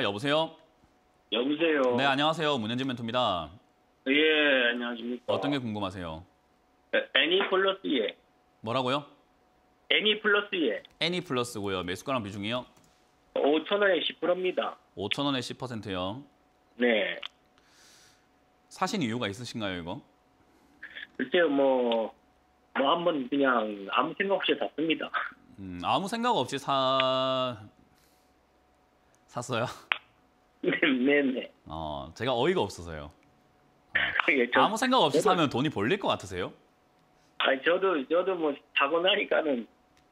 여보세요? 여보세요. 네, 안녕하세요. 문현진 멘토입니다. 예, 안녕하십니까. 어떤 게 궁금하세요? 애니 e 플러스 예. 뭐라고요? 애니 e 플러스 예. 애니 e 플러스고요. 매수가랑 비중이요? 5천원에 10%입니다. 5천원에 10%요? 네. 사신 이유가 있으신가요, 이거? 글쎄요, 뭐, 뭐 한번 그냥 아무 생각 없이 샀습니다. 음, 아무 생각 없이 사... 샀어요? 네네. 네. 어 제가 어이가 없어서요. 예, 저, 아무 생각 없이 저도, 사면 돈이 벌릴 것 같으세요? 아 저도 저도 뭐 사고 나니까는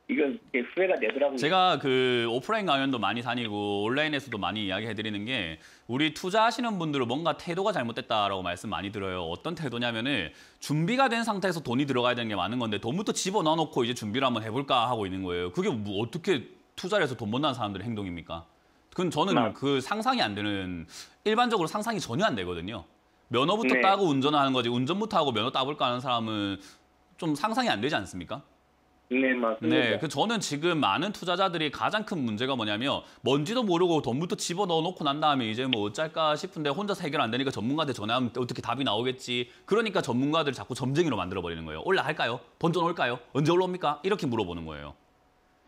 이건 후회가 되더라고요. 제가 그 오프라인 강연도 많이 다니고 온라인에서도 많이 이야기해드리는 게 우리 투자하시는 분들은 뭔가 태도가 잘못됐다라고 말씀 많이 들어요. 어떤 태도냐면은 준비가 된 상태에서 돈이 들어가야 되는 게 많은 건데 돈부터 집어넣어놓고 이제 준비를 한번 해볼까 하고 있는 거예요. 그게 뭐 어떻게 투자를 해서 돈못 나는 사람들의 행동입니까? 그건 저는 막. 네. 그 상상이 안 되는 일반적으로 상상이 전혀 안 되거든요. 면허부터 네. 따고 운전을 하는 거지 운전부터 하고 면허 따볼까 하는 사람은 좀 상상이 안 되지 않습니까? 네, 맞습니다. 네, 그 저는 지금 많은 투자자들이 가장 큰 문제가 뭐냐면 뭔지도 모르고 돈부터 집어넣어 놓고 난 다음에 이제 뭐 어쩔까 싶은데 혼자서 해결 안 되니까 전문가한테 전화하면 어떻게 답이 나오겠지. 그러니까 전문가들 자꾸 점쟁이로 만들어 버리는 거예요. 올라갈까요? 번전 올까요? 언제 올라옵니까? 이렇게 물어보는 거예요.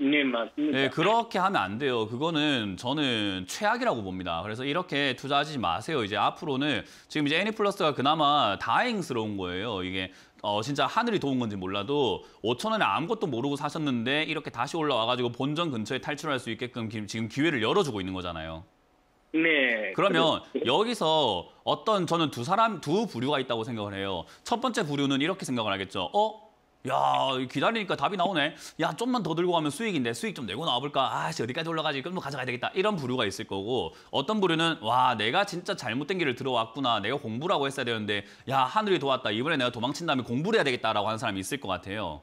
네, 맞습니다. 네, 그렇게 하면 안 돼요. 그거는 저는 최악이라고 봅니다. 그래서 이렇게 투자하지 마세요. 이제 앞으로는 지금 이제 애니플러스가 e 그나마 다행스러운 거예요. 이게 어, 진짜 하늘이 도운 건지 몰라도 5천 원에 아무것도 모르고 사셨는데 이렇게 다시 올라와가지고 본전 근처에 탈출할 수 있게끔 지금 기회를 열어주고 있는 거잖아요. 네. 그러면 그렇지. 여기서 어떤 저는 두 사람 두 부류가 있다고 생각을 해요. 첫 번째 부류는 이렇게 생각을 하겠죠. 어? 야 기다리니까 답이 나오네 야 좀만 더 들고 가면 수익인데 수익 좀 내고 나와볼까 아씨 어디까지 올라가지 그럼 또 가져가야 되겠다 이런 부류가 있을 거고 어떤 부류는 와 내가 진짜 잘못된 길을 들어왔구나 내가 공부라고 했어야 되는데 야 하늘이 도왔다 이번에 내가 도망친 다음에 공부를 해야 되겠다라고 하는 사람이 있을 것 같아요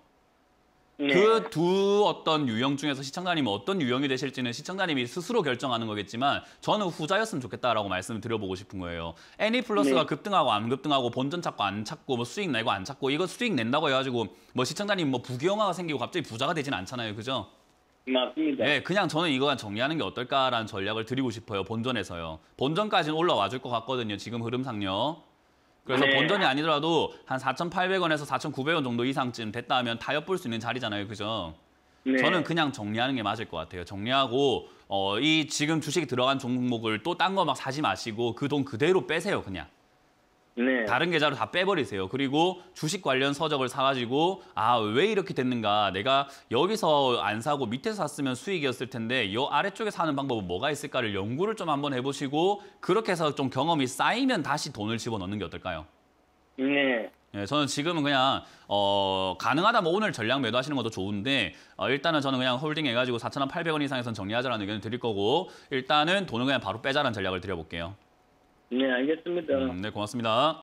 네. 그두 어떤 유형 중에서 시청자님이 어떤 유형이 되실지는 시청자님이 스스로 결정하는 거겠지만 저는 후자였으면 좋겠다라고 말씀을 드려보고 싶은 거예요. 애니 e 플러스가 네. 급등하고 안 급등하고 본전 찾고 안 찾고 뭐 수익 내고 안 찾고 이거 수익 낸다고 해가지고 뭐 시청자님 뭐 부경화가 생기고 갑자기 부자가 되진 않잖아요, 그죠? 맞습니다. 네, 그냥 저는 이거 정리하는 게 어떨까라는 전략을 드리고 싶어요. 본전에서요. 본전까지는 올라와 줄 것 같거든요. 지금 흐름상요. 그래서 네. 본전이 아니더라도 한 4,800원에서 4,900원 정도 이상쯤 됐다 하면 다엿볼수 있는 자리잖아요. 그죠? 네. 저는 그냥 정리하는 게 맞을 것 같아요. 정리하고 어, 이 지금 주식 들어간 종목을 또 딴 거 막 사지 마시고 그 돈 그대로 빼세요, 그냥. 네. 다른 계좌로 다 빼버리세요. 그리고 주식 관련 서적을 사가지고 아 왜 이렇게 됐는가 내가 여기서 안 사고 밑에서 샀으면 수익이었을 텐데 이 아래쪽에 사는 방법은 뭐가 있을까를 연구를 좀 한번 해보시고 그렇게 해서 좀 경험이 쌓이면 다시 돈을 집어넣는 게 어떨까요? 네. 예, 저는 지금은 그냥 어, 가능하다면 오늘 전량 매도하시는 것도 좋은데 어, 일단은 저는 그냥 홀딩 해가지고 4,800원 이상에선 정리하자라는 의견을 드릴 거고 일단은 돈은 그냥 바로 빼자라는 전략을 드려볼게요. 네, 알겠습니다. 음, 네, 고맙습니다.